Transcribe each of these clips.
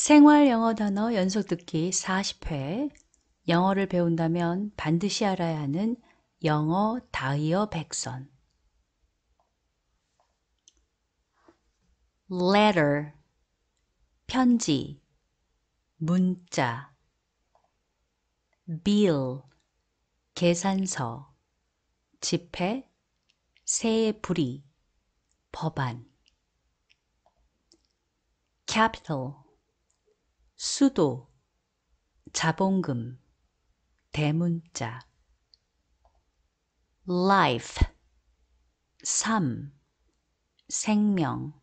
생활 영어 단어 연속 듣기 40회 영어를 배운다면 반드시 알아야 하는 영어 다이어 백선 letter 편지 문자 bill 계산서 집회 세부리 법안 capital 수도, 자본금, 대문자 life, 삶, 생명,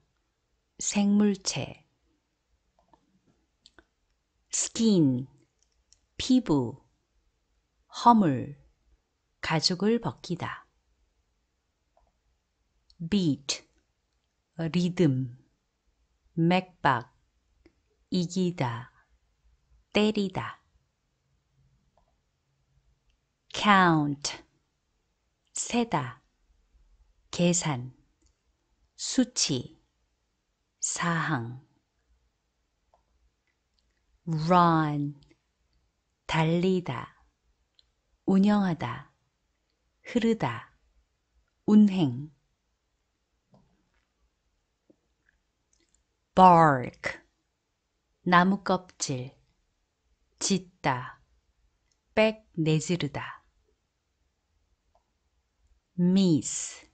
생물체 skin, 피부, 허물, 가죽을 벗기다 beat, 리듬, 맥박 이기다, 때리다. count, 세다, 계산, 수치, 사항. run, 달리다, 운영하다, 흐르다, 운행. bark, 나무 껍질, 짓다, 빽 내지르다. miss,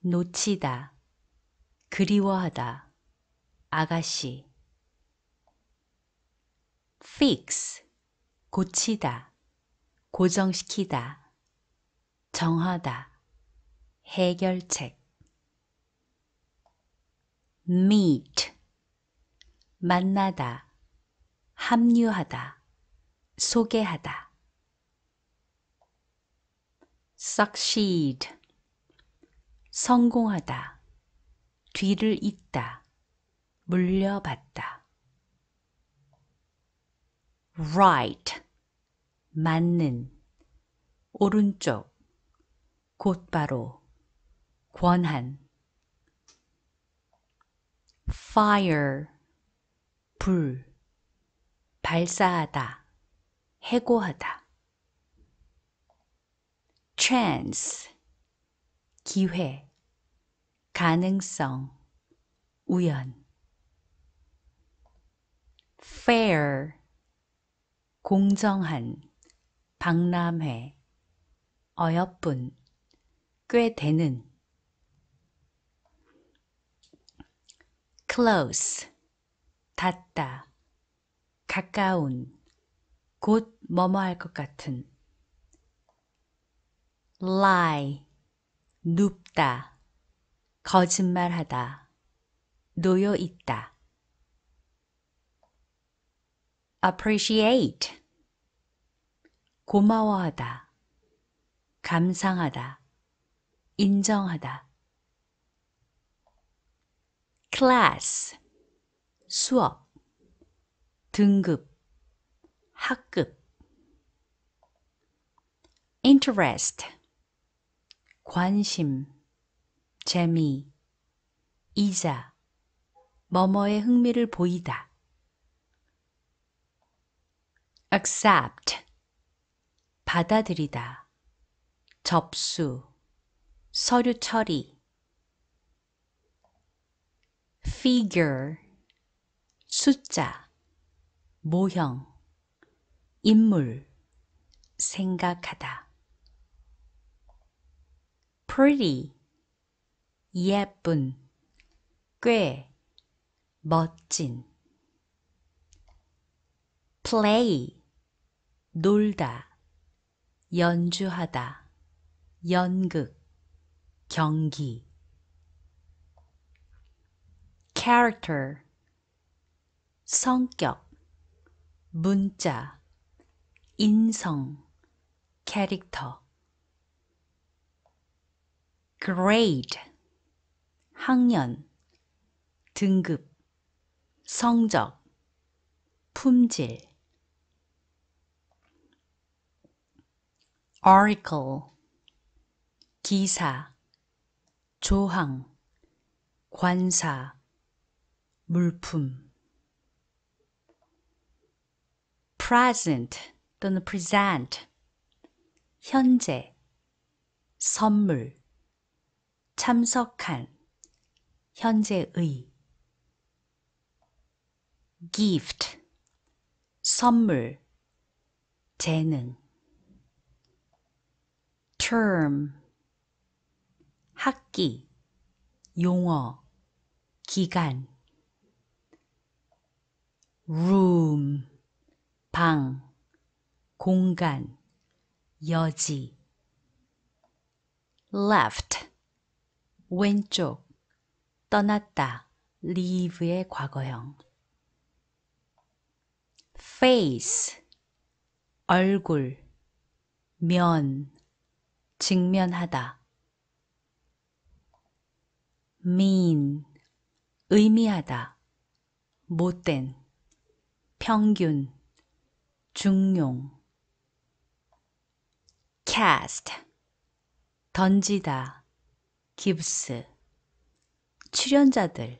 놓치다, 그리워하다, 아가씨. fix, 고치다, 고정시키다, 정하다, 해결책. meet, 만나다, 합류하다, 소개하다. succeed, 성공하다, 뒤를 잇다, 물려받다. right, 맞는, 오른쪽, 곧바로, 권한. fire, 불, 발사하다, 해고하다. chance, 기회, 가능성, 우연. fair, 공정한, 박람회, 어여쁜, 꽤 되는. close, 닿다, 가까운, 곧 뭐뭐 할 것 같은 lie, 눕다, 거짓말하다, 놓여있다 appreciate, 고마워하다, 감상하다, 인정하다 class 수업, 등급, 학급 interest, 관심, 재미, 이자, 뭐뭐에 흥미를 보이다. accept, 받아들이다. 접수, 서류 처리. figure, 숫자, 모형, 인물, 생각하다. pretty, 예쁜, 꽤, 멋진. play, 놀다, 연주하다, 연극, 경기. character, 성격, 문자, 인성, 캐릭터 grade, 학년, 등급, 성적, 품질 article, 기사, 조항, 관사, 물품 present 또는 present 현재 선물 참석한 현재의 gift 선물 재능 term 학기 용어 기간 room 방, 공간, 여지 left, 왼쪽, 떠났다, leave의 과거형 face, 얼굴, 면, 직면하다 mean, 의미하다, 못된, 평균 중용 cast 던지다 깁스 출연자들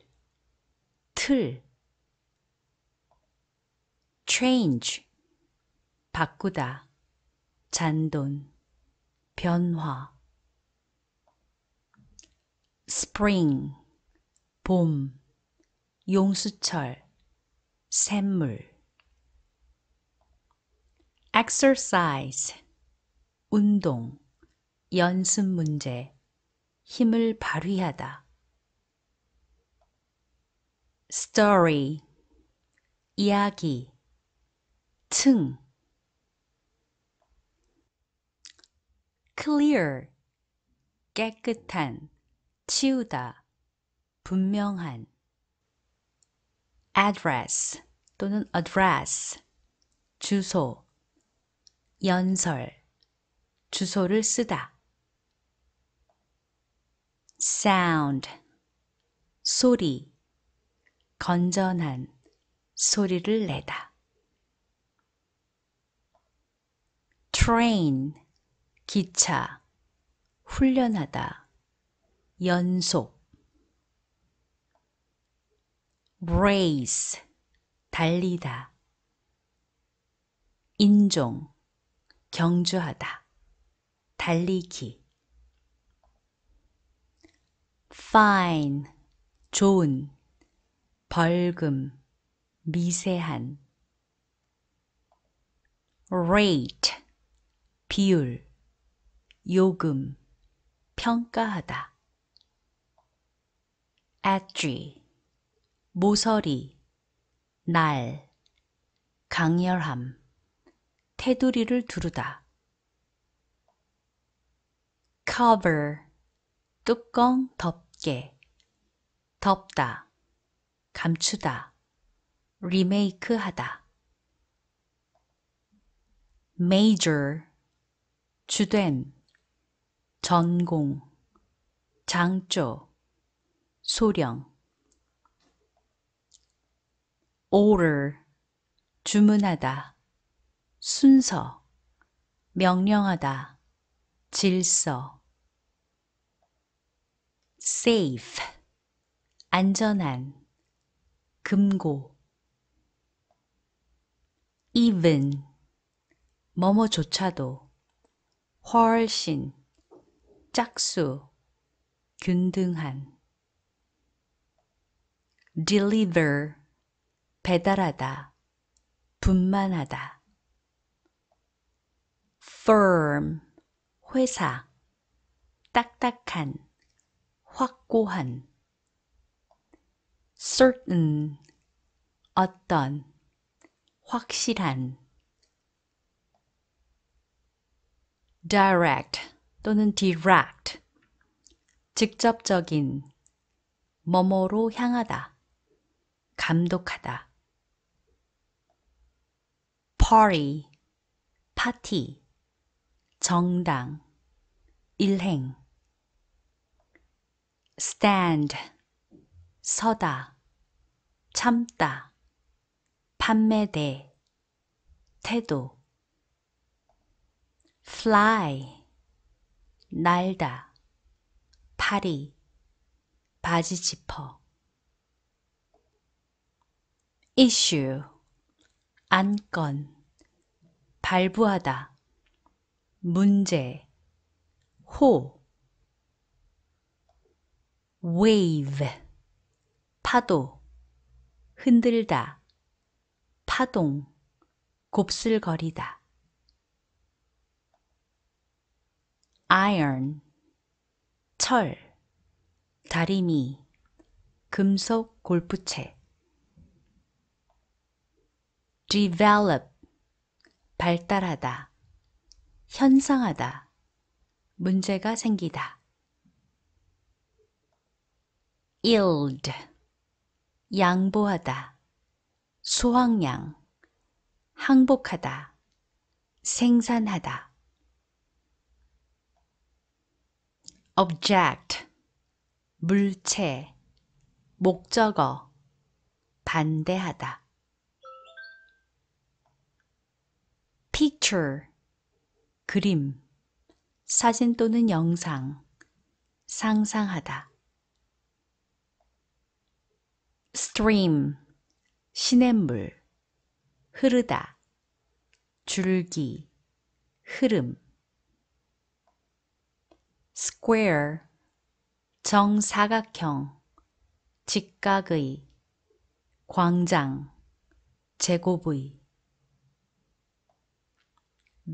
틀 change 바꾸다 잔돈 변화 spring 봄 용수철 샘물 exercise, 운동, 연습 문제, 힘을 발휘하다. story, 이야기, 층, clear, 깨끗한, 치우다, 분명한, address 또는 address, 주소, 연설, 주소를 쓰다. sound, 소리, 건전한 소리를 내다. train, 기차, 훈련하다, 연속. race, 달리다, 인종. 경주하다, 달리기. fine, 좋은, 벌금, 미세한. rate, 비율, 요금, 평가하다. edgy, 모서리, 날, 강렬함. 테두리를 두르다. cover 뚜껑 덮개 덮다 감추다 리메이크 하다 major 주된 전공 장조 소령 order 주문하다 순서, 명령하다, 질서. safe, 안전한, 금고. even, 뭐뭐조차도, 훨씬, 짝수, 균등한. deliver, 배달하다, 분만하다. firm, 회사, 딱딱한, 확고한, certain, 어떤, 확실한, direct 또는 direct, 직접적인, 뭐뭐로 향하다, 감독하다, party, 파티, 정당 일행 stand 서다 참다 판매대 태도 fly 날다 파리 바지 지퍼 issue 안건 발부하다 문제 호 wave 파도 흔들다 파동 곱슬거리다 iron 철 다리미 금속 골프채 develop 발달하다 현상하다, 문제가 생기다. yield, 양보하다, 수확량, 항복하다, 생산하다. object, 물체, 목적어, 반대하다. picture, 그림, 사진 또는 영상, 상상하다. stream, 시냇물, 흐르다, 줄기, 흐름 square, 정사각형, 직각의, 광장, 제곱의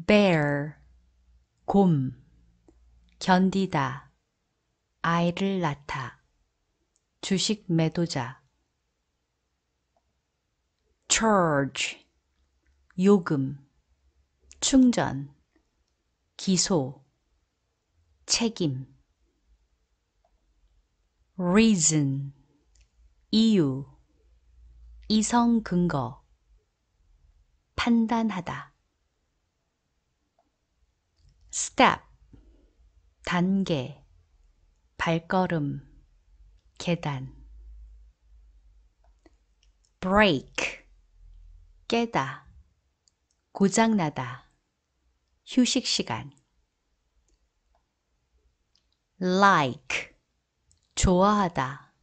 bear, 곰, 견디다, 아이를 낳다, 주식 매도자 charge, 요금, 충전, 기소, 책임 reason, 이유, 이성 근거, 판단하다 step 단계 발걸음 계단 break 깨다 고장나다 휴식 시간 like 좋아하다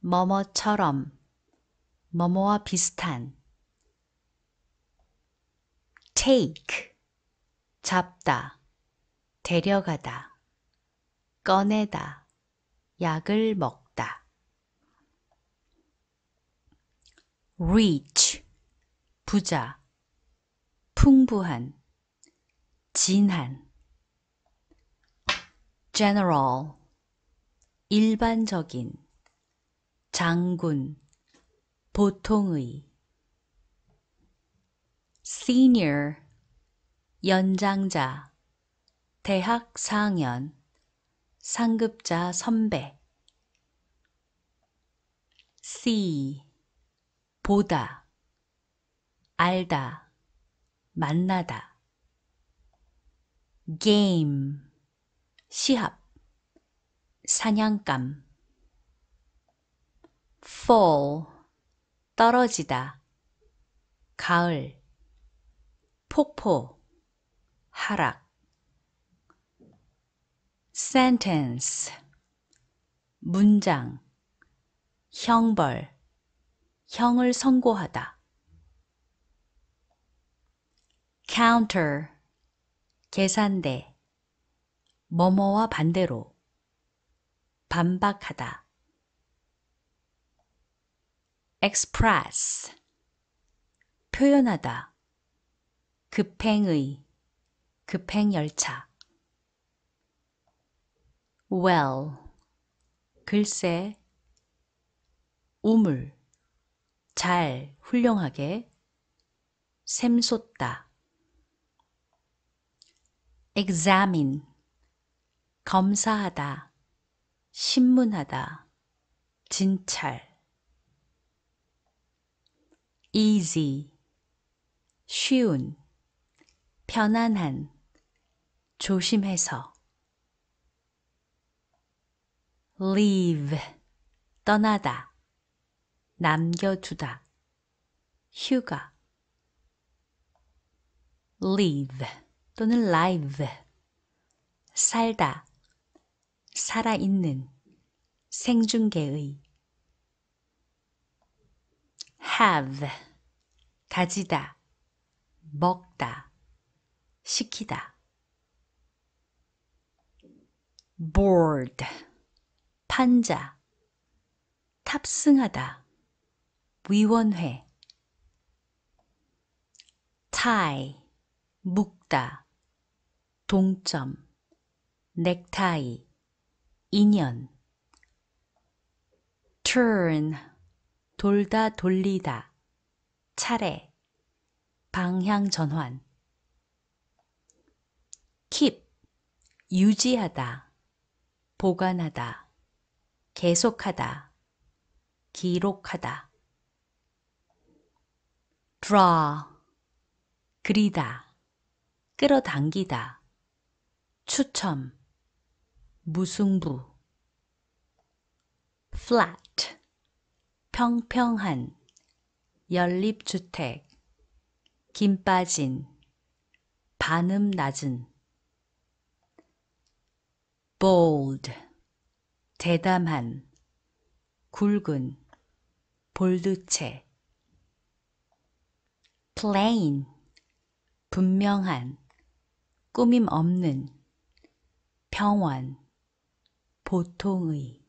뭐뭐처럼 뭐뭐와 비슷한 take 잡다 데려가다, 꺼내다, 약을 먹다. rich, 부자, 풍부한, 진한. general, 일반적인, 장군, 보통의. senior, 연장자, 대학 4학년 상급자 선배 see 보다 알다 만나다 게임 시합 사냥감 fall 떨어지다 가을 폭포 하락 sentence 문장 형벌 형을 선고하다 counter 계산대 뭐뭐와 반대로 반박하다 express 표현하다 급행의 급행열차 well, 글쎄, 우물, 잘, 훌륭하게, 샘솟다. examine, 검사하다, 신문하다, 진찰. easy, 쉬운, 편안한, 조심해서. leave, 떠나다, 남겨두다, 휴가, live 또는 live, 살다, 살아있는, 생중계의, have, 가지다, 먹다, 시키다, b o a r d 판자, 탑승하다, 위원회, 타이, 묶다, 동점, 넥타이, 인연, turn, 돌다 돌리다, 차례, 방향 전환, keep, 유지하다, 보관하다. 계속하다, 기록하다. draw, 그리다, 끌어당기다, 추첨, 무승부. flat, 평평한, 연립주택, 김 빠진, 반음 낮은. bold, 대담한 굵은 볼드체 plain 분명한 꾸밈 없는 평원 보통의